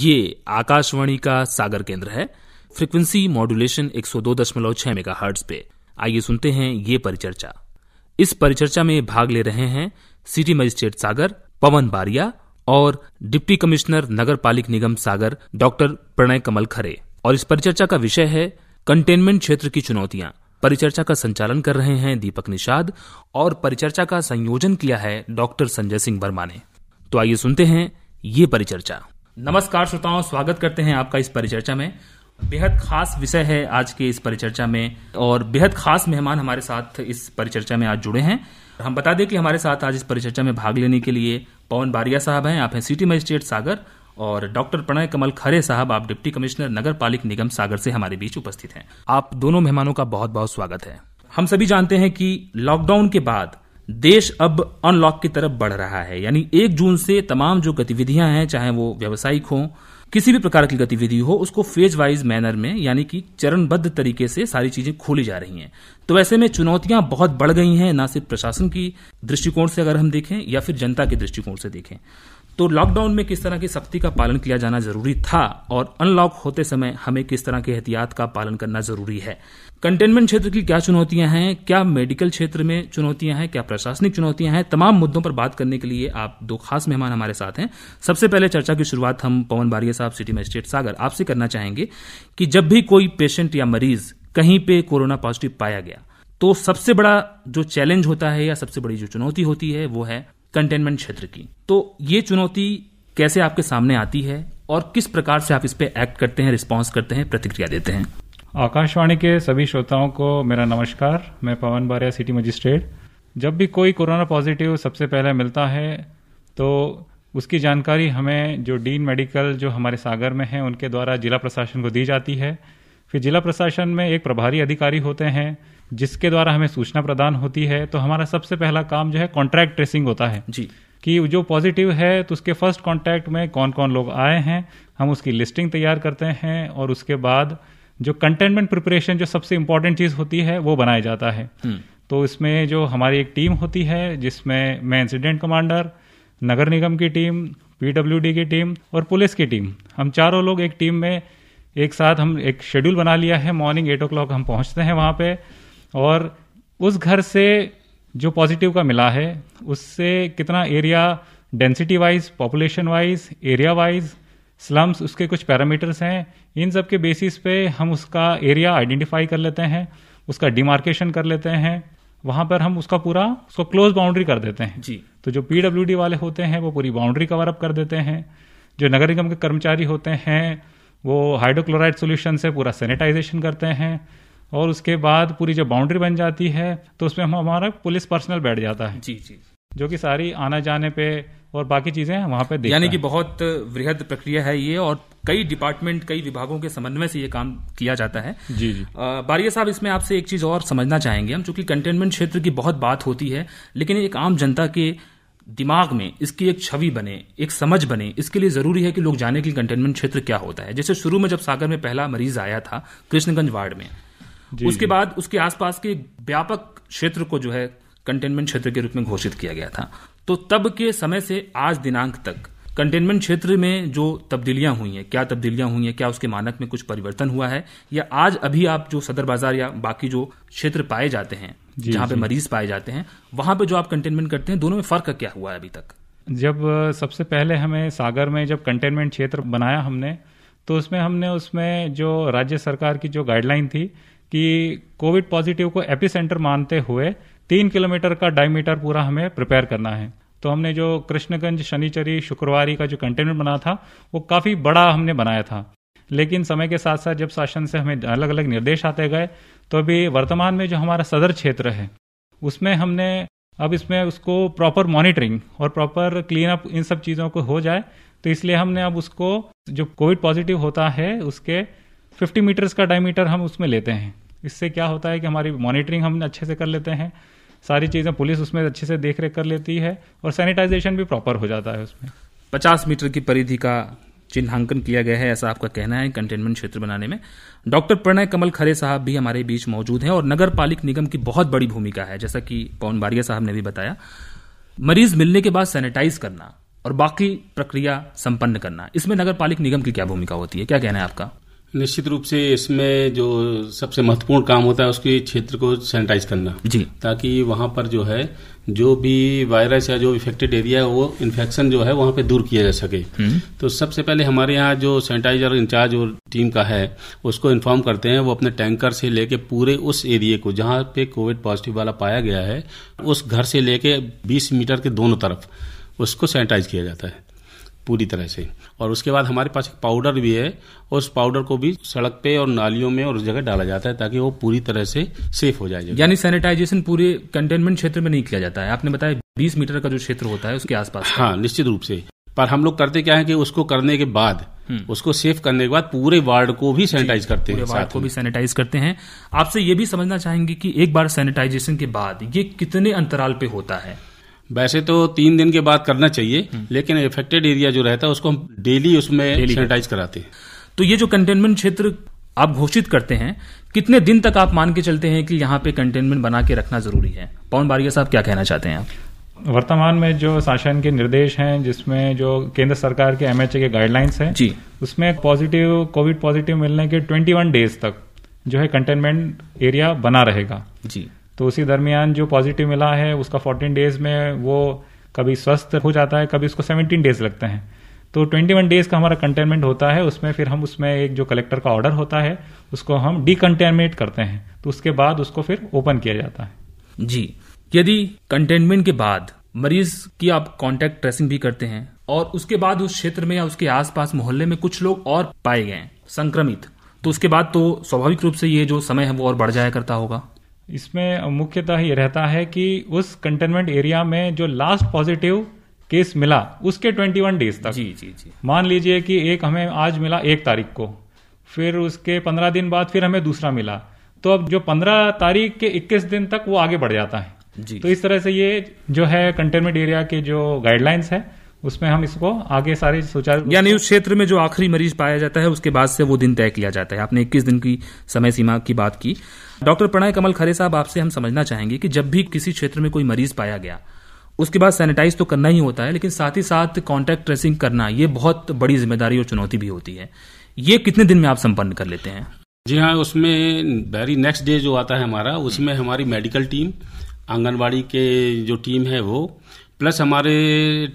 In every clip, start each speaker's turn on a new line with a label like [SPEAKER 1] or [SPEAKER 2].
[SPEAKER 1] ये आकाशवाणी का सागर केंद्र है फ्रीक्वेंसी मॉड्यूलेशन 102.6 मेगाहर्ट्ज पे आइए सुनते हैं ये परिचर्चा इस परिचर्चा में भाग ले रहे हैं सिटी मजिस्ट्रेट सागर पवन बारिया और डिप्टी कमिश्नर नगर पालिक निगम सागर डॉक्टर प्रणय कमल खरे और इस परिचर्चा का विषय है कंटेनमेंट क्षेत्र की चुनौतियां परिचर्चा का संचालन कर रहे हैं दीपक निषाद और परिचर्चा का संयोजन किया है डॉक्टर संजय सिंह वर्मा ने तो आइए सुनते हैं ये परिचर्चा नमस्कार श्रोताओं स्वागत करते हैं आपका इस परिचर्चा में बेहद खास विषय है आज के इस परिचर्चा में और बेहद खास मेहमान हमारे साथ इस परिचर्चा में आज जुड़े हैं हम बता दें कि हमारे साथ आज इस परिचर्चा में भाग लेने के लिए पवन बारिया साहब हैं आप हैं सिटी मजिस्ट्रेट सागर और डॉक्टर प्रणय कमल खरे साहब आप डिप्टी कमिश्नर नगर पालिक निगम सागर से हमारे बीच उपस्थित हैं आप दोनों मेहमानों का बहुत बहुत स्वागत है हम सभी जानते हैं कि लॉकडाउन के बाद देश अब अनलॉक की तरफ बढ़ रहा है यानी एक जून से तमाम जो गतिविधियां हैं चाहे वो व्यावसायिक हो किसी भी प्रकार की गतिविधि हो उसको फेज वाइज मैनर में यानी कि चरणबद्ध तरीके से सारी चीजें खोली जा रही हैं तो ऐसे में चुनौतियां बहुत बढ़ गई हैं ना सिर्फ प्रशासन की दृष्टिकोण से अगर हम देखें या फिर जनता के दृष्टिकोण से देखें तो लॉकडाउन में किस तरह की सख्ती का पालन किया जाना जरूरी था और अनलॉक होते समय हमें किस तरह के एहतियात का पालन करना जरूरी है कंटेनमेंट क्षेत्र की क्या चुनौतियां हैं क्या मेडिकल क्षेत्र में चुनौतियां हैं क्या प्रशासनिक चुनौतियां हैं तमाम मुद्दों पर बात करने के लिए आप दो खास मेहमान हमारे साथ हैं सबसे पहले चर्चा की शुरुआत हम पवन बारिया साहब सिटी मजिस्ट्रेट सागर आपसे करना चाहेंगे कि जब भी कोई पेशेंट या मरीज कहीं पे कोरोना पॉजिटिव पाया गया तो सबसे बड़ा जो चैलेंज होता है या सबसे बड़ी जो चुनौती होती है वो है कंटेनमेंट क्षेत्र की तो ये चुनौती कैसे आपके सामने आती है और किस प्रकार से आप इस पर एक्ट करते हैं रिस्पॉन्स करते हैं प्रतिक्रिया देते हैं
[SPEAKER 2] आकाशवाणी के सभी श्रोताओं को मेरा नमस्कार मैं पवन बारिया सिटी मजिस्ट्रेट जब भी कोई कोरोना पॉजिटिव सबसे पहले मिलता है तो उसकी जानकारी हमें जो डीन मेडिकल जो हमारे सागर में है उनके द्वारा जिला प्रशासन को दी जाती है फिर जिला प्रशासन में एक प्रभारी अधिकारी होते हैं जिसके द्वारा हमें सूचना प्रदान होती है तो हमारा सबसे पहला काम जो है कॉन्ट्रैक्ट ट्रेसिंग होता है जी कि जो पॉजिटिव है तो उसके फर्स्ट कॉन्टैक्ट में कौन कौन लोग आए हैं हम उसकी लिस्टिंग तैयार करते हैं और उसके बाद जो कंटेनमेंट प्रिपरेशन जो सबसे इम्पॉर्टेंट चीज़ होती है वो बनाया जाता है हम्म। तो इसमें जो हमारी एक टीम होती है जिसमें मैं इंसिडेंट कमांडर नगर निगम की टीम पीडब्ल्यूडी की टीम और पुलिस की टीम हम चारों लोग एक टीम में एक साथ हम एक शेड्यूल बना लिया है मॉर्निंग एट ओ हम पहुँचते हैं वहाँ पर और उस घर से जो पॉजिटिव का मिला है उससे कितना area density wise population wise area wise slums उसके कुछ पैरामीटर्स हैं इन सब के बेसिस पे हम उसका एरिया आइडेंटिफाई कर लेते हैं उसका डिमार्केशन कर लेते हैं वहाँ पर हम उसका पूरा उसको क्लोज बाउंड्री कर देते हैं जी तो जो पीडब्ल्यूडी वाले होते हैं वो पूरी बाउंड्री कवर अप कर देते हैं जो नगर निगम के कर्मचारी होते हैं वो हाइड्रोक्लोराइड सोल्यूशन से पूरा सैनिटाइजेशन करते हैं और उसके बाद पूरी जो बाउंड्री बन जाती है तो उसमें हम हमारा पुलिस पर्सनल बैठ जाता है जी जी जो कि सारी आने जाने पे और बाकी चीजें वहां पे यानी कि बहुत वृहद प्रक्रिया है ये और कई डिपार्टमेंट कई विभागों के समन्वय से ये काम किया जाता है जी जी बारिया
[SPEAKER 1] साहब इसमें आपसे एक चीज और समझना चाहेंगे हम चूंकि कंटेनमेंट क्षेत्र की बहुत बात होती है लेकिन एक आम जनता के दिमाग में इसकी एक छवि बने एक समझ बने इसके लिए जरूरी है कि लोग जाने कि कंटेनमेंट क्षेत्र क्या होता है जैसे शुरू में जब सागर में पहला मरीज आया था कृष्णगंज वार्ड में उसके बाद उसके आसपास के व्यापक क्षेत्र को जो है कंटेनमेंट क्षेत्र के रूप में घोषित किया गया था तो तब के समय से आज दिनांक तक कंटेनमेंट क्षेत्र में जो तब्दीलियां हुई हैं क्या तब्दीलियां हुई हैं क्या उसके मानक में कुछ परिवर्तन हुआ है या आज अभी आप जो सदर बाजार या बाकी जो क्षेत्र पाए जाते हैं जहां पे मरीज पाए जाते हैं वहां पे जो आप कंटेनमेंट करते हैं दोनों में फर्क क्या हुआ है अभी तक
[SPEAKER 2] जब सबसे पहले हमें सागर में जब कंटेनमेंट क्षेत्र बनाया हमने तो उसमें हमने उसमें जो राज्य सरकार की जो गाइडलाइन थी कि कोविड पॉजिटिव को एपी सेंटर मानते हुए तीन किलोमीटर का डायमीटर पूरा हमें प्रिपेयर करना है तो हमने जो कृष्णगंज शनिचरी शुक्रवारी का जो कंटेनमेंट बना था वो काफ़ी बड़ा हमने बनाया था लेकिन समय के साथ साथ जब शासन से हमें अलग अलग निर्देश आते गए तो अभी वर्तमान में जो हमारा सदर क्षेत्र है उसमें हमने अब इसमें उसको प्रॉपर मॉनिटरिंग और प्रॉपर क्लीन अप इन सब चीज़ों को हो जाए तो इसलिए हमने अब उसको जो कोविड पॉजिटिव होता है उसके 50 मीटर्स का डायमीटर हम उसमें लेते हैं इससे क्या होता है कि हमारी मॉनिटरिंग हम अच्छे से कर लेते हैं सारी चीज़ें पुलिस उसमें अच्छे से देख रेख कर लेती है और सैनिटाइजेशन भी प्रॉपर हो जाता है उसमें पचास मीटर की परिधि का
[SPEAKER 1] चिन्हांकन किया गया है ऐसा आपका कहना है कंटेनमेंट क्षेत्र बनाने में डॉक्टर प्रणय कमल खरे साहब भी हमारे बीच मौजूद हैं और नगर पालिक निगम की बहुत बड़ी भूमिका है जैसा कि पवन बारिया साहब ने भी बताया मरीज मिलने के बाद सैनिटाइज करना और बाकी प्रक्रिया संपन्न करना इसमें नगर पालिक निगम की क्या भूमिका होती है क्या कहना है आपका
[SPEAKER 3] निश्चित रूप से इसमें जो सबसे महत्वपूर्ण काम होता है उसके क्षेत्र को सैनिटाइज करना जी ताकि वहां पर जो है जो भी वायरस या जो इफेक्टेड एरिया है वो इन्फेक्शन जो है वहां पे दूर किया जा सके हम्म। तो सबसे पहले हमारे यहाँ जो सैनिटाइजर इंचार्ज और टीम का है उसको इन्फॉर्म करते हैं वो अपने टैंकर से लेके पूरे उस एरिए को जहाँ पे कोविड पॉजिटिव वाला पाया गया है उस घर से लेके 20 मीटर के दोनों तरफ उसको सैनिटाइज किया जाता है पूरी तरह से और उसके बाद हमारे पास एक पाउडर भी है उस पाउडर को भी सड़क पे और नालियों में और उस जगह डाला जाता है ताकि वो पूरी
[SPEAKER 1] तरह से सेफ हो जाए यानी सैनिटाइजेशन पूरे कंटेनमेंट क्षेत्र में नहीं किया जाता है आपने बताया बीस मीटर का जो क्षेत्र होता है उसके आसपास हाँ निश्चित रूप से पर हम लोग करते क्या है कि उसको करने के बाद हम्म। उसको सेफ करने के बाद पूरे वार्ड को भी सैनिटाइज करते हैं वार्ड को भी सैनिटाइज करते हैं आपसे ये भी समझना चाहेंगे कि एक बार सैनिटाइजेशन के बाद ये कितने अंतराल पे होता है
[SPEAKER 3] वैसे तो तीन दिन के बाद करना चाहिए हम्म। लेकिन इफेक्टेड एरिया जो रहता है उसको हम डेली उसमें सैनिटाइज
[SPEAKER 1] कराते हैं तो ये जो कंटेनमेंट क्षेत्र आप घोषित करते हैं कितने दिन तक आप मान के चलते हैं कि यहाँ पे कंटेनमेंट बना के रखना जरूरी है पवन बारिया साहब क्या कहना चाहते हैं आप
[SPEAKER 2] वर्तमान में जो शासन के निर्देश हैं जिसमें जो केंद्र सरकार के एमएचए के गाइडलाइंस हैं जी उसमें पॉजिटिव कोविड पॉजिटिव मिलने के 21 डेज तक जो है कंटेनमेंट एरिया बना रहेगा जी तो उसी दरमियान जो पॉजिटिव मिला है उसका फोर्टीन डेज में वो कभी स्वस्थ हो जाता है कभी उसको सेवनटीन डेज लगते हैं तो ट्वेंटी वन डेज का हमारा कंटेनमेंट होता है उसमें फिर हम उसमें एक जो कलेक्टर का ऑर्डर होता है उसको हम डिकंटेनमेंट करते हैं तो उसके बाद उसको फिर ओपन किया जाता है जी यदि कंटेनमेंट के बाद
[SPEAKER 1] मरीज की आप कांटेक्ट ट्रेसिंग भी करते हैं और उसके बाद उस क्षेत्र में या उसके आसपास मोहल्ले में
[SPEAKER 2] कुछ लोग और पाए गए संक्रमित तो उसके बाद तो स्वाभाविक रूप से ये जो समय है वो और बढ़ जाया करता होगा इसमें मुख्यतः ये रहता है कि उस कंटेनमेंट एरिया में जो लास्ट पॉजिटिव केस मिला उसके 21 डेज तक जी जी जी मान लीजिए कि एक हमें आज मिला एक तारीख को फिर उसके 15 दिन बाद फिर हमें दूसरा मिला तो अब जो 15 तारीख के 21 दिन तक वो आगे बढ़ जाता है जी तो इस तरह से ये जो है कंटेनमेंट एरिया के जो गाइडलाइंस है उसमें हम इसको आगे सारे सुचारू यानी उस क्षेत्र में जो
[SPEAKER 1] आखिरी मरीज पाया जाता है उसके बाद से वो दिन तय किया जाता है आपने 21 दिन की समय सीमा की बात की डॉक्टर प्रणय कमल खरे साहब आपसे हम समझना चाहेंगे कि जब भी किसी क्षेत्र में कोई मरीज पाया गया उसके बाद सैनिटाइज तो करना ही होता है लेकिन साथ ही साथ कॉन्टैक्ट ट्रेसिंग करना ये बहुत बड़ी जिम्मेदारी और चुनौती भी होती है ये कितने दिन में आप संपन्न कर लेते हैं
[SPEAKER 3] जी हाँ उसमें वेरी नेक्स्ट डे जो आता है हमारा उसमें हमारी मेडिकल टीम आंगनबाड़ी के जो टीम है वो प्लस हमारे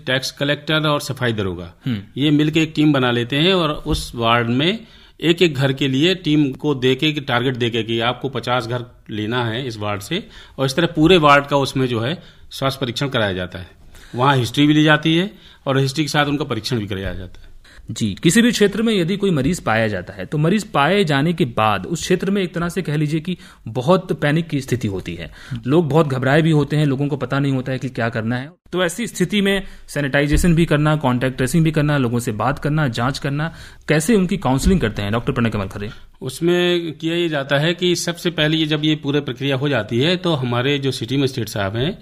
[SPEAKER 3] टैक्स कलेक्टर और सफाई दरोगा हम्म। ये मिलके एक टीम बना लेते हैं और उस वार्ड में एक एक घर के लिए टीम को दे के कि टारगेट दे के कि आपको पचास घर लेना है इस वार्ड से और इस तरह पूरे वार्ड का उसमें जो है स्वास्थ्य परीक्षण कराया जाता
[SPEAKER 1] है वहाँ हिस्ट्री भी ली जाती है और हिस्ट्री के साथ उनका परीक्षण भी कराया जाता है जी किसी भी क्षेत्र में यदि कोई मरीज पाया जाता है तो मरीज पाए जाने के बाद उस क्षेत्र में एक तरह से कह लीजिए कि बहुत पैनिक की स्थिति होती है लोग बहुत घबराए भी होते हैं लोगों को पता नहीं होता है कि क्या करना है तो ऐसी स्थिति में सैनिटाइजेशन भी करना कॉन्टैक्ट ट्रेसिंग भी करना लोगों से बात करना जांच करना कैसे उनकी काउंसलिंग करते हैं डॉक्टर प्रणय कमल खरे
[SPEAKER 3] उसमें किया ये जाता है कि सबसे पहले ये जब ये पूरी प्रक्रिया हो जाती है तो हमारे जो सिटी मजिस्ट्रेट साहब हैं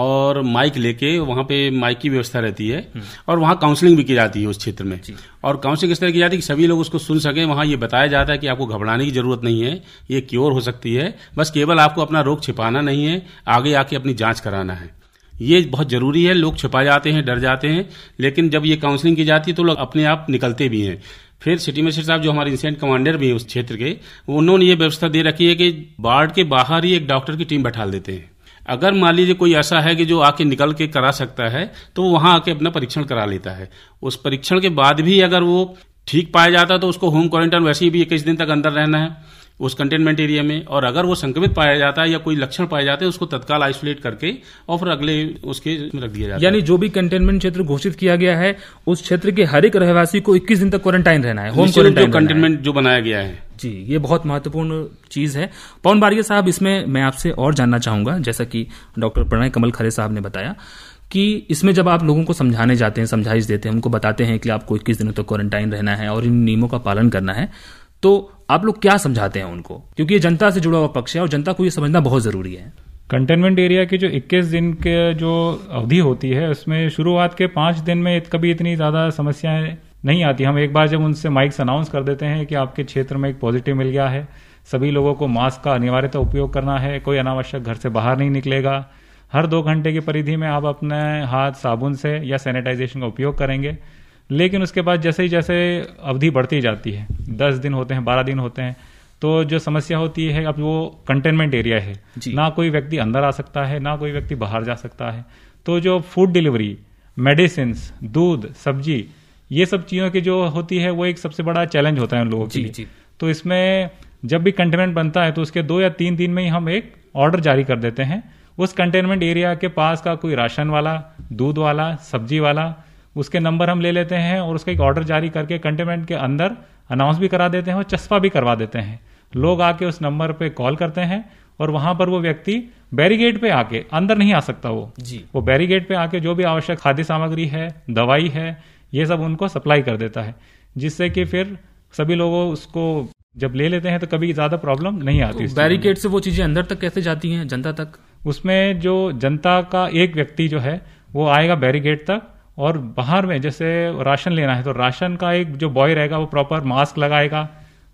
[SPEAKER 3] और माइक लेके वहाँ पे माइक की व्यवस्था रहती है और वहाँ काउंसलिंग भी की जाती है उस क्षेत्र में और काउंसलिंग इस तरह की जाती है कि सभी लोग उसको सुन सकें वहाँ ये बताया जाता है कि आपको घबराने की ज़रूरत नहीं है ये क्योर हो सकती है बस केवल आपको अपना रोग छिपाना नहीं है आगे आके अपनी जाँच कराना है ये बहुत ज़रूरी है लोग छिपा जाते हैं डर जाते हैं लेकिन जब ये काउंसलिंग की जाती है तो लोग अपने आप निकलते भी हैं फिर सिटी मजिस्ट्रेट साहब जो हमारे इंसेंट कमांडर भी हैं उस क्षेत्र के उन्होंने ये व्यवस्था दे रखी है कि वार्ड के बाहर ही एक डॉक्टर की टीम बैठा देते हैं अगर मान लीजिए कोई ऐसा है कि जो आके निकल के करा सकता है तो वहां आके अपना परीक्षण करा लेता है उस परीक्षण के बाद भी अगर वो ठीक पाया जाता तो उसको होम क्वारंटाइन वैसे भी इक्कीस दिन तक अंदर रहना है उस कंटेनमेंट एरिया में और अगर वो संक्रमित पाया जाता है या कोई लक्षण पाए जाते हैं उसको तत्काल आइसोलेट करके और फिर अगले उसके
[SPEAKER 1] रख दिया जाता है यानी जो भी कंटेनमेंट क्षेत्र घोषित किया गया है उस क्षेत्र के हर एक रहवासी को 21 दिन तक क्वारंटाइन रहना है होम क्वारंटाइन कंटेनमेंट जो बनाया गया है जी ये बहुत महत्वपूर्ण चीज़ है पवन बारिया साहब इसमें मैं आपसे और जानना चाहूंगा जैसा कि डॉक्टर प्रणय कमल खरे साहब ने बताया कि इसमें जब आप लोगों को समझाने जाते हैं समझाइश देते हैं उनको बताते हैं कि आपको इक्कीस दिनों तक तो क्वारंटाइन रहना है और इन नियमों का पालन करना है तो आप लोग क्या समझाते हैं उनको क्योंकि ये जनता से जुड़ा हुआ
[SPEAKER 2] पक्ष है और जनता को ये समझना बहुत ज़रूरी है कंटेनमेंट एरिया की जो 21 दिन के जो अवधि होती है उसमें शुरुआत के पांच दिन में कभी इतनी ज़्यादा समस्याएं नहीं आती हम एक बार जब उनसे माइक अनाउंस कर देते हैं कि आपके क्षेत्र में एक पॉजिटिव मिल गया है सभी लोगों को मास्क का अनिवार्यता उपयोग करना है कोई अनावश्यक घर से बाहर नहीं निकलेगा हर दो घंटे की परिधि में आप अपने हाथ साबुन से या सैनिटाइजेशन का उपयोग करेंगे लेकिन उसके बाद जैसे ही जैसे अवधि बढ़ती जाती है दस दिन होते हैं बारह दिन होते हैं तो जो समस्या होती है अब वो कंटेनमेंट एरिया है ना कोई व्यक्ति अंदर आ सकता है ना कोई व्यक्ति बाहर जा सकता है तो जो फूड डिलीवरी मेडिसिन दूध सब्जी ये सब चीज़ों की जो होती है वो एक सबसे बड़ा चैलेंज होता है उन लोगों के लिए तो इसमें जब भी कंटेनमेंट बनता है तो उसके दो या तीन दिन में ही हम एक ऑर्डर जारी कर देते हैं उस कंटेनमेंट एरिया के पास का कोई राशन वाला दूध वाला सब्जी वाला उसके नंबर हम ले लेते हैं और उसका एक ऑर्डर जारी करके कंटेनमेंट के अंदर अनाउंस भी करा देते हैं और चस्पा भी करवा देते हैं लोग आके उस नंबर पे कॉल करते हैं और वहां पर वो व्यक्ति बैरीगेट पे आके अंदर नहीं आ सकता वो जी वो बैरीगेट पे आके जो भी आवश्यक खाद्य सामग्री है दवाई है ये सब उनको सप्लाई कर देता है जिससे कि फिर सभी लोगों उसको जब ले लेते हैं तो कभी ज्यादा प्रॉब्लम नहीं आती तो बैरिकेड से वो चीजें अंदर तक कैसे जाती हैं जनता तक उसमें जो जनता का एक व्यक्ति जो है वो आएगा बैरिकेड तक और बाहर में जैसे राशन लेना है तो राशन का एक जो बॉय रहेगा वो प्रॉपर मास्क लगाएगा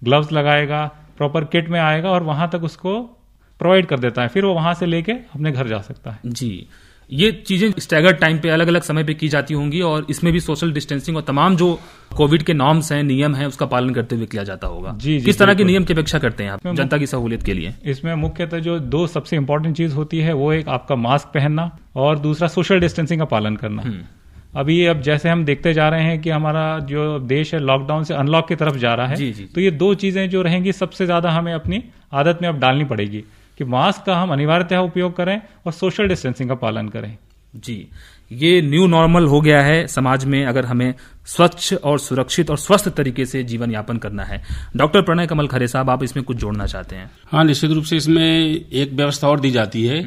[SPEAKER 2] ग्लव्स लगाएगा प्रॉपर किट में आएगा और वहां तक उसको प्रोवाइड कर देता है फिर वो वहां से लेके अपने घर जा सकता है जी ये चीजें स्टैगर्ड
[SPEAKER 1] टाइम पे अलग अलग समय पे की जाती होंगी और इसमें भी सोशल डिस्टेंसिंग और तमाम जो कोविड के नॉर्म्स हैं नियम हैं उसका पालन करते हुए किया जाता होगा जी, जी किस तरह के नियम की अपेक्षा करते हैं आप जनता की सहूलियत के लिए
[SPEAKER 2] इसमें मुख्यतः जो दो सबसे इम्पोर्टेंट चीज होती है वो एक आपका मास्क पहनना और दूसरा सोशल डिस्टेंसिंग का पालन करना हम्म। अभी अब जैसे हम देखते जा रहे हैं कि हमारा जो देश है लॉकडाउन से अनलॉक की तरफ जा रहा है जी, जी, तो ये दो चीजें जो रहेंगी सबसे ज्यादा हमें अपनी आदत में अब डालनी पड़ेगी कि मास्क का हम अनिवार्यतः उपयोग करें और सोशल डिस्टेंसिंग का पालन करें जी ये न्यू नॉर्मल हो गया है समाज में अगर हमें स्वच्छ और सुरक्षित और स्वस्थ
[SPEAKER 1] तरीके से जीवन यापन करना है डॉक्टर प्रणय कमल खरे साहब आप इसमें कुछ जोड़ना चाहते हैं हाँ निश्चित रूप से
[SPEAKER 3] इसमें एक व्यवस्था और दी जाती है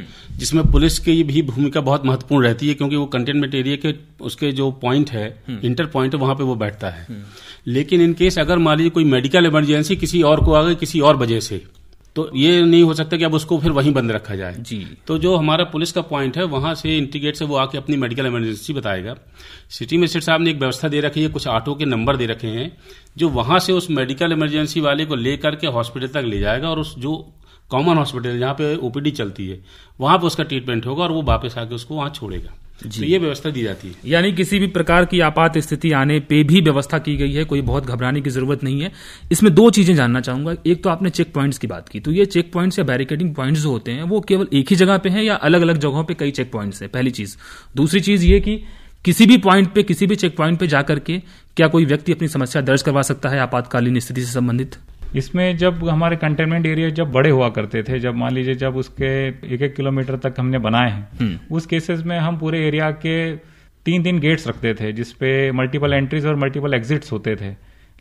[SPEAKER 3] जिसमें पुलिस की भी भूमिका बहुत महत्वपूर्ण रहती है क्योंकि वो कंटेनमेंट एरिया के उसके जो पॉइंट है इंटर हम्म। पॉइंट है वहां पर वो बैठता है हम्म। लेकिन इनकेस अगर मान लीजिए कोई मेडिकल इमरजेंसी किसी और को आ गई किसी और वजह से तो ये नहीं हो सकता कि अब उसको फिर वहीं बंद रखा जाए जी तो जो हमारा पुलिस का पॉइंट है वहाँ से इंटीग्रेट से वो आके अपनी मेडिकल इमरजेंसी बताएगा सिटी मजिस्ट्रेट साहब ने एक व्यवस्था दे रखी है कुछ ऑटो के नंबर दे रखे हैं जो वहाँ से उस मेडिकल इमरजेंसी वाले को लेकर के हॉस्पिटल तक ले जाएगा और उस जो कॉमन हॉस्पिटल जहाँ पे ओपीडी चलती है वहाँ पे उसका ट्रीटमेंट होगा और वो वापस आके उसको वहाँ छोड़ेगा तो
[SPEAKER 1] ये व्यवस्था दी जाती है यानी किसी भी प्रकार की आपात स्थिति आने पे भी व्यवस्था की गई है कोई बहुत घबराने की जरूरत नहीं है इसमें दो चीजें जानना चाहूंगा एक तो आपने चेक पॉइंट्स की बात की तो ये चेक पॉइंट्स या बैरिकेडिंग पॉइंट्स जो होते हैं वो केवल एक ही जगह पे हैं या अलग अलग जगहों पे कई चेक पॉइंट्स हैं पहली चीज दूसरी चीज ये कि किसी भी पॉइंट पे किसी भी चेक पॉइंट पे जाकर के क्या कोई व्यक्ति अपनी समस्या दर्ज करवा
[SPEAKER 2] सकता है आपातकालीन स्थिति से संबंधित इसमें जब हमारे कंटेनमेंट एरिया जब बड़े हुआ करते थे जब मान लीजिए जब उसके एक एक किलोमीटर तक हमने बनाए हैं हम्म। उस केसेस में हम पूरे एरिया के तीन तीन गेट्स रखते थे जिसपे मल्टीपल एंट्रीज और मल्टीपल एग्जिट्स होते थे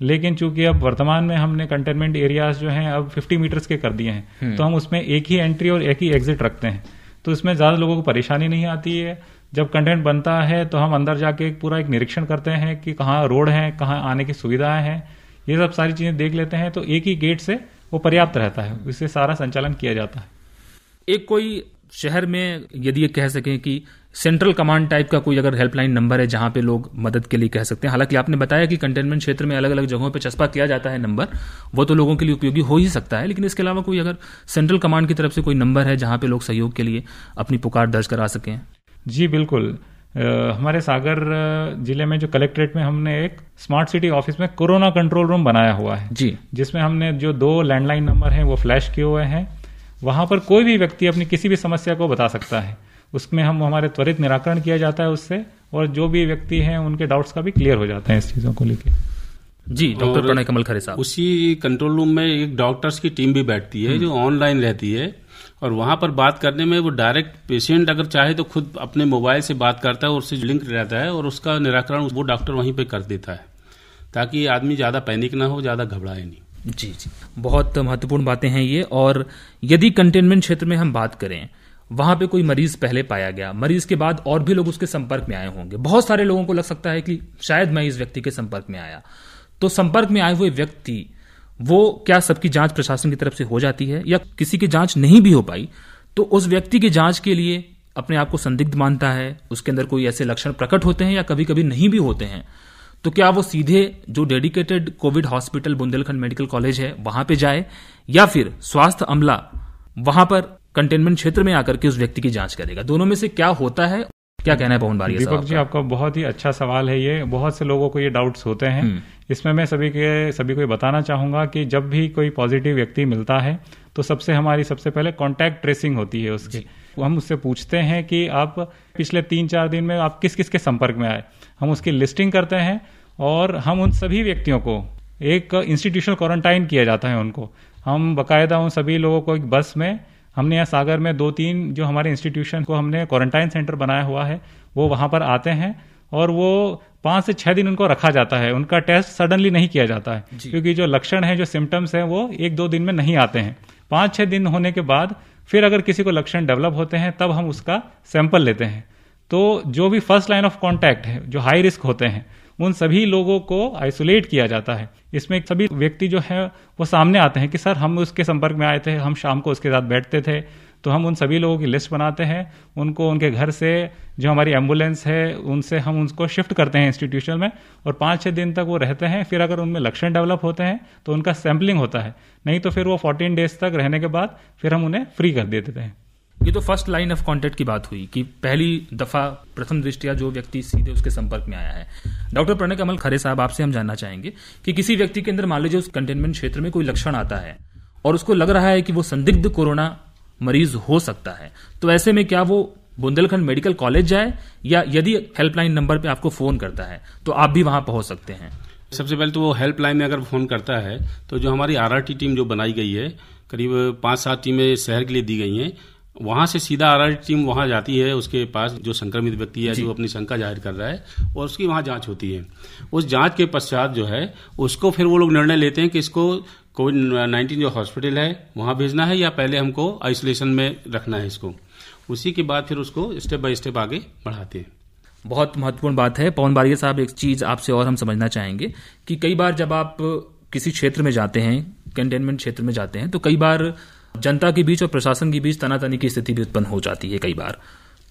[SPEAKER 2] लेकिन चूंकि अब वर्तमान में हमने कंटेनमेंट एरियाज जो हैं अब 50 मीटर्स के कर दिए हैं हम्म। तो हम उसमें एक ही एंट्री और एक ही एग्जिट रखते हैं तो इसमें ज़्यादा लोगों को परेशानी नहीं आती है जब कंटेंट बनता है तो हम अंदर जाके पूरा एक निरीक्षण करते हैं कि कहाँ रोड है कहाँ आने की सुविधाएं हैं ये सब सारी चीजें देख लेते हैं तो एक ही गेट से वो पर्याप्त रहता है इससे सारा संचालन किया जाता है एक कोई शहर में यदि ये कह सकें कि सेंट्रल कमांड
[SPEAKER 1] टाइप का कोई अगर हेल्पलाइन नंबर है जहां पे लोग मदद के लिए कह सकते हैं हालांकि आपने बताया कि कंटेनमेंट क्षेत्र में अलग अलग जगहों पे चस्पा किया जाता है नंबर वो तो लोगों के लिए उपयोगी हो ही सकता है लेकिन इसके अलावा कोई अगर सेंट्रल कमांड
[SPEAKER 2] की तरफ से कोई नंबर है जहां पे लोग सहयोग के लिए अपनी पुकार दर्ज करा सकें जी बिल्कुल हमारे सागर जिले में जो कलेक्ट्रेट में हमने एक स्मार्ट सिटी ऑफिस में कोरोना कंट्रोल रूम बनाया हुआ है जी जिसमें हमने जो दो लैंडलाइन नंबर हैं वो फ्लैश किए हुए हैं वहाँ पर कोई भी व्यक्ति अपनी किसी भी समस्या को बता सकता है उसमें हम हमारे त्वरित निराकरण किया जाता है उससे और जो भी व्यक्ति हैं उनके डाउट्स का भी क्लियर हो जाते हैं इस चीज़ों को लेकर जी डॉक्टर प्रणय कमल खरे साहब
[SPEAKER 3] उसी कंट्रोल रूम में एक डॉक्टर्स की टीम भी बैठती है हम्म। जो ऑनलाइन रहती है और वहां पर बात करने में वो डायरेक्ट पेशेंट अगर चाहे तो खुद अपने मोबाइल से बात करता है और उससे लिंक रहता है और उसका निराकरण वो डॉक्टर वहीं पर कर देता है ताकि आदमी ज़्यादा
[SPEAKER 1] पैनिक ना हो ज़्यादा घबराए नहीं जी जी बहुत महत्वपूर्ण बातें हैं ये और यदि कंटेनमेंट क्षेत्र में हम बात करें वहां पे कोई मरीज पहले पाया गया मरीज के बाद और भी लोग उसके संपर्क में आए होंगे बहुत सारे लोगों को लग सकता है कि शायद मैं इस व्यक्ति के संपर्क में आया तो संपर्क में आए हुए व्यक्ति वो क्या सबकी जांच प्रशासन की तरफ से हो जाती है या किसी की जांच नहीं भी हो पाई तो उस व्यक्ति की जांच के लिए अपने आप को संदिग्ध मानता है उसके अंदर कोई ऐसे लक्षण प्रकट होते हैं या कभी कभी नहीं भी होते हैं तो क्या वो सीधे जो dedicated covid hospital Bundelkhand medical college है वहां पे जाए या फिर स्वास्थ्य अमला वहां पर कंटेनमेंट
[SPEAKER 2] क्षेत्र में आकर के उस व्यक्ति की जांच करेगा दोनों में से क्या होता है क्या कहना है पवन बारी दीपक जी आपका बहुत ही अच्छा सवाल है ये बहुत से लोगों को ये डाउट्स होते हैं हम्म। इसमें मैं सभी के सभी को बताना चाहूंगा कि जब भी कोई पॉजिटिव व्यक्ति मिलता है तो सबसे हमारी सबसे पहले कॉन्टैक्ट ट्रेसिंग होती है उसकी हम उससे पूछते हैं कि आप पिछले तीन चार दिन में आप किस किस के संपर्क में आए हम उसकी लिस्टिंग करते हैं और हम उन सभी व्यक्तियों को एक इंस्टीट्यूशनल क्वारंटाइन किया जाता है उनको हम बाकायदा उन सभी लोगों को एक बस में हमने यहाँ सागर में दो तीन जो हमारे इंस्टीट्यूशन को हमने क्वारंटाइन सेंटर बनाया हुआ है वो वहाँ पर आते हैं और वो पाँच से छः दिन उनको रखा जाता है उनका टेस्ट सडनली नहीं किया जाता है क्योंकि जो लक्षण है जो सिम्टम्स हैं वो एक दो दिन में नहीं आते हैं पाँच छः दिन होने के बाद फिर अगर किसी को लक्षण डेवलप होते हैं तब हम उसका सैंपल लेते हैं तो जो भी फर्स्ट लाइन ऑफ कॉन्टैक्ट है जो हाई रिस्क होते हैं उन सभी लोगों को आइसोलेट किया जाता है इसमें सभी व्यक्ति जो है वो सामने आते हैं कि सर हम उसके संपर्क में आए थे हम शाम को उसके साथ बैठते थे तो हम उन सभी लोगों की लिस्ट बनाते हैं उनको उनके घर से जो हमारी एम्बुलेंस है उनसे हम उनको शिफ्ट करते हैं इंस्टीट्यूशन में और पाँच छः दिन तक वो रहते हैं फिर अगर उनमें लक्षण डेवलप होते हैं तो उनका सैम्पलिंग होता है नहीं तो फिर वो फोर्टीन डेज तक रहने के बाद फिर हम उन्हें फ्री कर दे देते हैं ये तो फर्स्ट लाइन ऑफ कॉन्टेक्ट की बात हुई कि पहली दफा प्रथम
[SPEAKER 1] दृष्टिया जो व्यक्ति सीधे उसके संपर्क में आया है डॉक्टर प्रणय कमल खरे साहब आपसे हम जानना चाहेंगे कि किसी व्यक्ति के अंदर मान लीजिए उस कंटेनमेंट क्षेत्र में कोई लक्षण आता है और उसको लग रहा है कि वो संदिग्ध कोरोना मरीज हो सकता है तो ऐसे में क्या वो बुंदेलखंड मेडिकल कॉलेज जाए या यदि हेल्पलाइन नंबर पे आपको फोन करता है तो आप भी वहां पहुंच सकते हैं सबसे पहले तो वो हेल्पलाइन
[SPEAKER 3] में अगर फोन करता है तो जो हमारी आरआरटी टीम जो बनाई गई है करीब पांच सात टीमें शहर के लिए दी गई हैं वहाँ से सीधा आर टीम वहाँ जाती है उसके पास जो संक्रमित व्यक्ति है जो अपनी शंका जाहिर कर रहा है और उसकी वहाँ जांच होती है उस जांच के पश्चात जो है उसको फिर वो लोग निर्णय लेते हैं कि इसको कोविड नाइन्टीन जो हॉस्पिटल है वहाँ भेजना है या पहले हमको आइसोलेशन में रखना है इसको उसी के बाद फिर उसको स्टेप बाय स्टेप आगे बढ़ाते हैं
[SPEAKER 1] बहुत महत्वपूर्ण बात है पवन बारिया साहब एक चीज़ आपसे और हम समझना चाहेंगे कि कई बार जब आप किसी क्षेत्र में जाते हैं कंटेनमेंट क्षेत्र में जाते हैं तो कई बार जनता के बीच और प्रशासन के बीच तनातनी की स्थिति भी उत्पन्न हो जाती है कई बार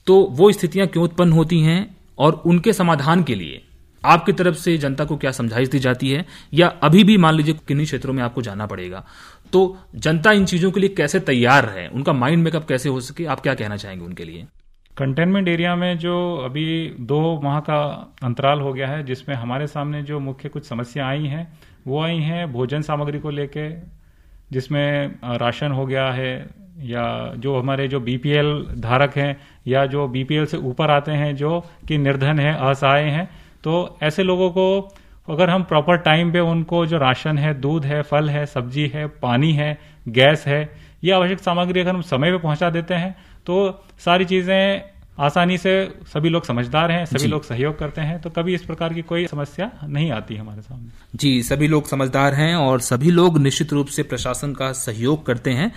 [SPEAKER 1] तो वो स्थितियां क्यों उत्पन्न होती हैं और उनके समाधान के लिए आपकी तरफ से जनता को क्या समझाइश दी जाती है या अभी भी मान लीजिए किन्हीं क्षेत्रों में आपको जाना पड़ेगा तो जनता इन चीजों के लिए कैसे तैयार है
[SPEAKER 2] उनका माइंड मेकअप कैसे हो सके आप क्या कहना चाहेंगे उनके लिए कंटेनमेंट एरिया में जो अभी दो माह का अंतराल हो गया है जिसमें हमारे सामने जो मुख्य कुछ समस्याएं आई हैं वो आई हैं भोजन सामग्री को लेकर जिसमें राशन हो गया है या जो हमारे जो बीपीएल धारक हैं या जो बीपीएल से ऊपर आते हैं जो कि निर्धन हैं असहाय हैं तो ऐसे लोगों को अगर हम प्रॉपर टाइम पे उनको जो राशन है दूध है फल है सब्जी है पानी है गैस है ये आवश्यक सामग्री अगर हम समय पे पहुंचा देते हैं तो सारी चीज़ें आसानी से सभी लोग समझदार हैं सभी लोग सहयोग करते हैं तो कभी इस प्रकार की कोई समस्या नहीं आती हमारे सामने जी सभी लोग
[SPEAKER 1] समझदार हैं और सभी लोग निश्चित रूप से प्रशासन का सहयोग करते हैं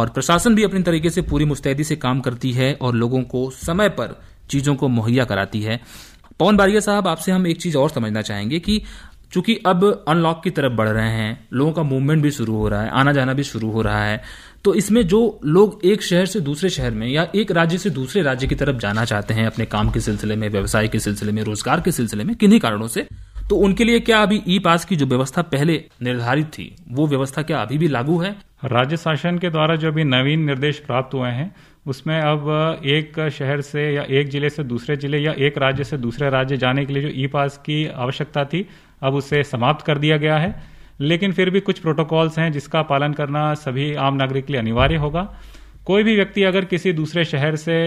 [SPEAKER 1] और प्रशासन भी अपने तरीके से पूरी मुस्तैदी से काम करती है और लोगों को समय पर चीजों को मुहैया कराती है पवन बारिया साहब आपसे हम एक चीज और समझना चाहेंगे कि चूंकि अब अनलॉक की तरफ बढ़ रहे हैं लोगों का मूवमेंट भी शुरू हो रहा है आना जाना भी शुरू हो रहा है तो इसमें जो लोग एक शहर से दूसरे शहर में या एक राज्य से दूसरे राज्य की तरफ जाना चाहते हैं अपने काम के सिलसिले में व्यवसाय के सिलसिले में रोजगार के सिलसिले में किन्हीं कारणों से तो उनके लिए क्या अभी ई पास की जो व्यवस्था
[SPEAKER 2] पहले निर्धारित थी वो व्यवस्था क्या अभी भी लागू है राज्य शासन के द्वारा जो अभी नवीन निर्देश प्राप्त हुए हैं उसमें अब एक शहर से या एक जिले से दूसरे जिले या एक राज्य से दूसरे राज्य जाने के लिए जो ई पास की आवश्यकता थी अब उसे समाप्त कर दिया गया है लेकिन फिर भी कुछ प्रोटोकॉल्स हैं जिसका पालन करना सभी आम नागरिक के लिए अनिवार्य होगा कोई भी व्यक्ति अगर किसी दूसरे शहर से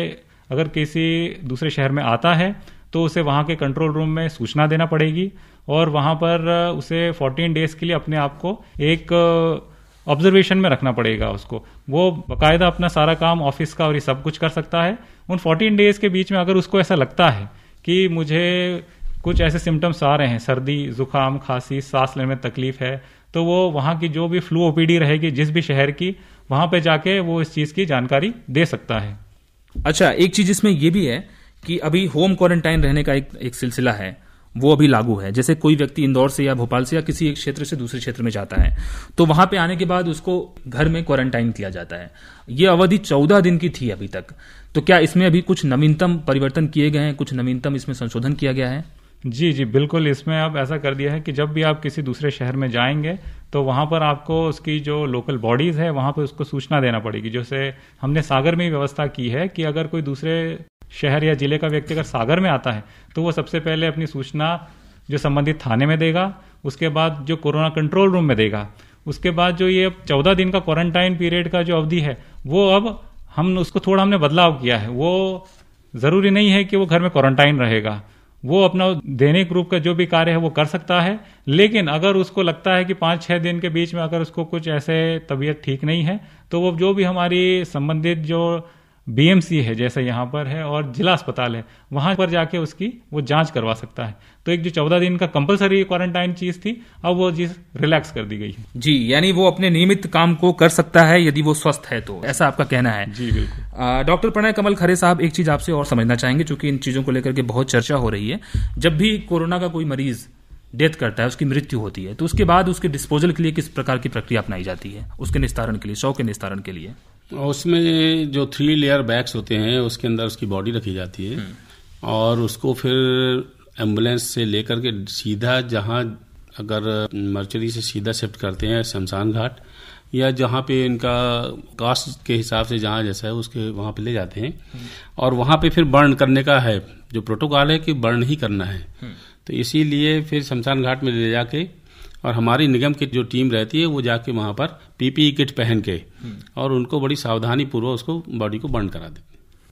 [SPEAKER 2] अगर किसी दूसरे शहर में आता है तो उसे वहाँ के कंट्रोल रूम में सूचना देना पड़ेगी और वहाँ पर उसे 14 डेज के लिए अपने आप को एक ऑब्जर्वेशन uh, में रखना पड़ेगा उसको वो बाकायदा अपना सारा काम ऑफिस का और ये सब कुछ कर सकता है उन 14 डेज के बीच में अगर उसको ऐसा लगता है कि मुझे कुछ ऐसे सिम्टम्स आ रहे हैं सर्दी जुकाम खांसी सांस लेने में तकलीफ है तो वो वहां की जो भी फ्लू ओपीडी रहेगी जिस भी शहर की वहां पे जाके वो इस चीज़ की जानकारी दे सकता है अच्छा एक चीज़ इसमें ये भी है कि अभी होम
[SPEAKER 1] क्वारंटाइन रहने का एक एक सिलसिला है वो अभी लागू है जैसे कोई व्यक्ति इंदौर से या भोपाल से या किसी एक क्षेत्र से दूसरे क्षेत्र में जाता है तो वहां पे आने के बाद उसको घर में क्वारंटाइन किया जाता है ये अवधि चौदह दिन की थी अभी तक तो क्या इसमें अभी कुछ नवीनतम परिवर्तन किए गए हैं कुछ नवीनतम
[SPEAKER 2] इसमें संशोधन किया गया है जी जी बिल्कुल इसमें अब ऐसा कर दिया है कि जब भी आप किसी दूसरे शहर में जाएंगे तो वहाँ पर आपको उसकी जो लोकल बॉडीज़ है वहाँ पर उसको सूचना देना पड़ेगी जैसे हमने सागर में व्यवस्था की है कि अगर कोई दूसरे शहर या जिले का व्यक्ति अगर सागर में आता है तो वो सबसे पहले अपनी सूचना जो संबंधित थाने में देगा उसके बाद जो कोरोना कंट्रोल रूम में देगा उसके बाद जो ये चौदह दिन का क्वारंटाइन पीरियड का जो अवधि है वो अब हम उसको थोड़ा हमने बदलाव किया है वो ज़रूरी नहीं है कि वो घर में क्वारंटाइन रहेगा वो अपना दैनिक रूप का जो भी कार्य है वो कर सकता है लेकिन अगर उसको लगता है कि पांच छह दिन के बीच में अगर उसको कुछ ऐसे तबीयत ठीक नहीं है तो वो जो भी हमारी संबंधित जो बीएमसी है जैसे यहाँ पर है और जिला अस्पताल है वहां पर जाके उसकी वो जांच करवा सकता है तो एक जो चौदह दिन का कंपलसरी क्वारंटाइन चीज थी अब वो चीज रिलैक्स कर दी गई है जी यानी वो अपने नियमित काम को कर सकता है यदि वो स्वस्थ है तो ऐसा आपका
[SPEAKER 1] कहना है जी बिल्कुल डॉक्टर प्रणय कमल खरे साहब एक चीज आपसे और समझना चाहेंगे चूंकि इन चीजों को लेकर के बहुत चर्चा हो रही है जब भी कोरोना का कोई मरीज डेथ करता है उसकी मृत्यु होती है तो उसके बाद उसके डिस्पोजल के लिए किस प्रकार की प्रक्रिया अपनाई जाती है उसके निस्तारण के लिए शव के निस्तारण के लिए तो
[SPEAKER 3] उसमें जो थ्री लेयर बैग्स होते हैं उसके अंदर उसकी बॉडी रखी जाती है हम्म। और उसको फिर एम्बुलेंस से लेकर के सीधा जहाँ अगर मर्चरी से सीधा शिफ्ट करते हैं शमशान घाट या जहाँ पे इनका कास्ट के हिसाब से जहाँ जैसा है उसके वहाँ पे ले जाते हैं हम्म। और वहाँ पे फिर बर्न करने का है जो प्रोटोकॉल है कि बर्न ही करना है हम्म। तो इसीलिए फिर शमशान घाट में ले जाके और हमारी निगम की जो टीम रहती है वो जाके वहां पर पीपीई किट पहन के हम्म। और उनको बड़ी सावधानी
[SPEAKER 1] पूर्वक उसको बॉडी को बंद करा देती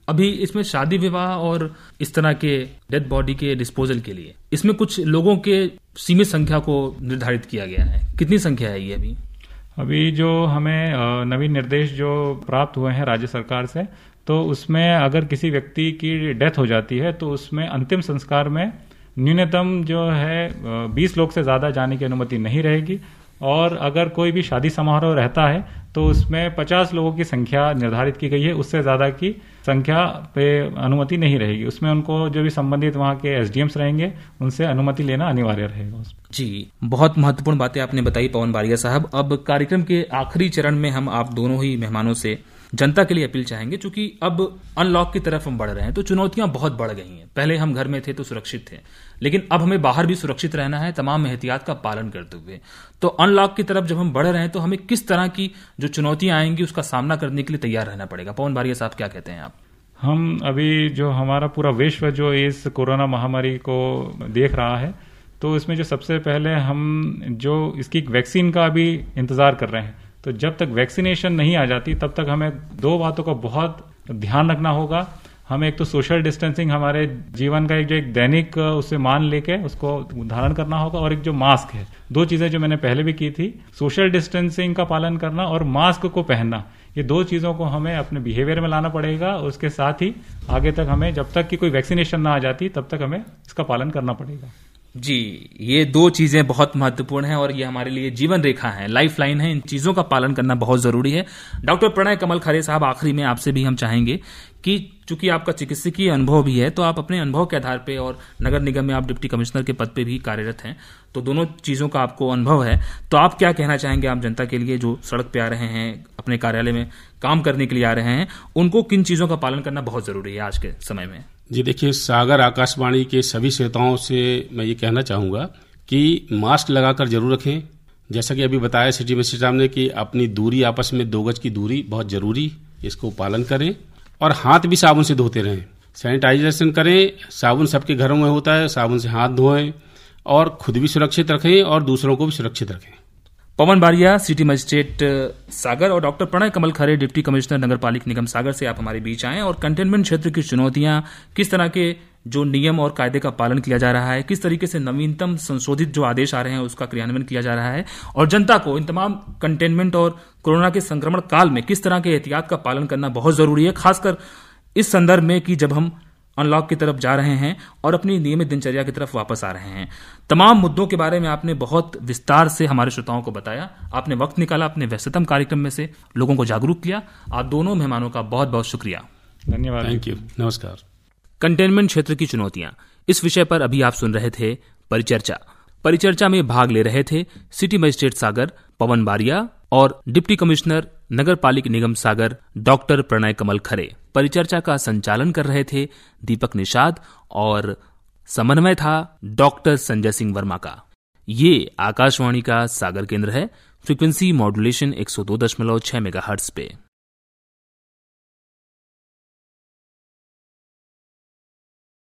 [SPEAKER 1] अभी इसमें शादी विवाह और इस तरह के डेड बॉडी के डिस्पोजल के लिए इसमें कुछ लोगों के सीमित संख्या को निर्धारित किया गया है
[SPEAKER 2] कितनी संख्या है ये अभी अभी जो हमें नवीन निर्देश जो प्राप्त हुए हैं राज्य सरकार से तो उसमें अगर किसी व्यक्ति की डेथ हो जाती है तो उसमें अंतिम संस्कार में न्यूनतम जो है बीस लोग से ज़्यादा जाने की अनुमति नहीं रहेगी और अगर कोई भी शादी समारोह रहता है तो उसमें पचास लोगों की संख्या निर्धारित की गई है उससे ज़्यादा की संख्या पे अनुमति नहीं रहेगी उसमें उनको जो भी संबंधित वहाँ के एसडीएम्स रहेंगे उनसे अनुमति लेना अनिवार्य रहेगा जी बहुत महत्वपूर्ण बातें आपने
[SPEAKER 1] बताई पवन बारिया साहब अब कार्यक्रम के आखिरी चरण में हम आप दोनों ही मेहमानों से जनता के लिए अपील चाहेंगे क्योंकि अब अनलॉक की तरफ हम बढ़ रहे हैं तो चुनौतियां बहुत बढ़ गई हैं पहले हम घर में थे तो सुरक्षित थे लेकिन अब हमें बाहर भी सुरक्षित रहना है तमाम एहतियात का पालन करते हुए तो अनलॉक की तरफ जब हम बढ़ रहे हैं तो हमें किस तरह की जो चुनौतियां आएंगी उसका सामना करने के लिए तैयार रहना पड़ेगा पवन भारिया साहब क्या कहते हैं आप
[SPEAKER 2] हम अभी जो हमारा पूरा विश्व जो इस कोरोना महामारी को देख रहा है तो इसमें जो सबसे पहले हम जो इसकी वैक्सीन का अभी इंतज़ार कर रहे हैं तो जब तक वैक्सीनेशन नहीं आ जाती तब तक हमें दो बातों का बहुत ध्यान रखना होगा हम एक तो सोशल डिस्टेंसिंग हमारे जीवन का एक जो एक दैनिक उसे मान लेके उसको धारण करना होगा और एक जो मास्क है दो चीजें जो मैंने पहले भी की थी सोशल डिस्टेंसिंग का पालन करना और मास्क को पहनना ये दो चीजों को हमें अपने बिहेवियर में लाना पड़ेगा उसके साथ ही आगे तक हमें जब तक कि कोई वैक्सीनेशन ना आ जाती तब तक हमें इसका पालन करना पड़ेगा जी
[SPEAKER 1] ये दो चीज़ें
[SPEAKER 2] बहुत महत्वपूर्ण हैं और ये हमारे
[SPEAKER 1] लिए जीवन रेखा है लाइफ लाइन है इन चीज़ों का पालन करना बहुत ज़रूरी है डॉक्टर प्रणय कमल खरे साहब आखिरी में आपसे भी हम चाहेंगे कि चूंकि आपका चिकित्सकीय अनुभव भी है तो आप अपने अनुभव के आधार पर और नगर निगम में आप डिप्टी कमिश्नर के पद पर भी कार्यरत हैं तो दोनों चीज़ों का आपको अनुभव है तो आप क्या कहना चाहेंगे आप जनता के लिए जो सड़क पे आ रहे हैं अपने कार्यालय में काम करने के लिए आ रहे हैं उनको किन चीज़ों का पालन करना बहुत ज़रूरी है आज के समय में जी देखिए सागर आकाशवाणी
[SPEAKER 3] के सभी श्रेताओं से मैं ये कहना चाहूंगा कि मास्क लगाकर जरूर रखें जैसा कि अभी बताया सिटी मिनिस्टर साहब ने कि अपनी दूरी आपस में दो गज की दूरी बहुत ज़रूरी इसको पालन करें और हाथ भी साबुन से धोते रहें सैनिटाइजेशन करें साबुन सबके घरों में होता है साबुन से हाथ धोएं और खुद भी सुरक्षित रखें और दूसरों को भी सुरक्षित रखें
[SPEAKER 1] पवन बारिया सिटी मजिस्ट्रेट सागर और doctor Pranay Kamal Khare deputy commissioner नगर पालिक निगम सागर से आप हमारे बीच आए और कंटेनमेंट क्षेत्र की चुनौतियां किस तरह के जो नियम और कायदे का पालन किया जा रहा है किस तरीके से नवीनतम संशोधित जो आदेश आ रहे हैं उसका क्रियान्वयन किया जा रहा है और जनता को इन तमाम कंटेनमेंट और कोरोना के संक्रमण काल में किस तरह के एहतियात का पालन करना बहुत जरूरी है खासकर इस संदर्भ में कि जब हम अनलॉक की तरफ जा रहे हैं और अपनी नियमित दिनचर्या की तरफ वापस आ रहे हैं तमाम मुद्दों के बारे में आपने बहुत विस्तार से हमारे श्रोताओं को बताया आपने वक्त निकाला अपने व्यस्ततम कार्यक्रम में से लोगों को जागरूक किया आप दोनों मेहमानों का बहुत बहुत शुक्रिया धन्यवाद थैंक यू नमस्कार कंटेनमेंट क्षेत्र की चुनौतियां इस विषय पर अभी आप सुन रहे थे परिचर्चा परिचर्चा में भाग ले रहे थे सिटी मजिस्ट्रेट सागर पवन बारिया और डिप्टी कमिश्नर नगर पालिक निगम सागर डॉक्टर प्रणय कमल खरे परिचर्चा का संचालन कर रहे थे दीपक निषाद और समन्वय था डॉक्टर संजय सिंह वर्मा का ये आकाशवाणी का सागर केंद्र है फ्रीक्वेंसी मॉड्यूलेशन 102.6 मेगाहर्ट्ज़ पे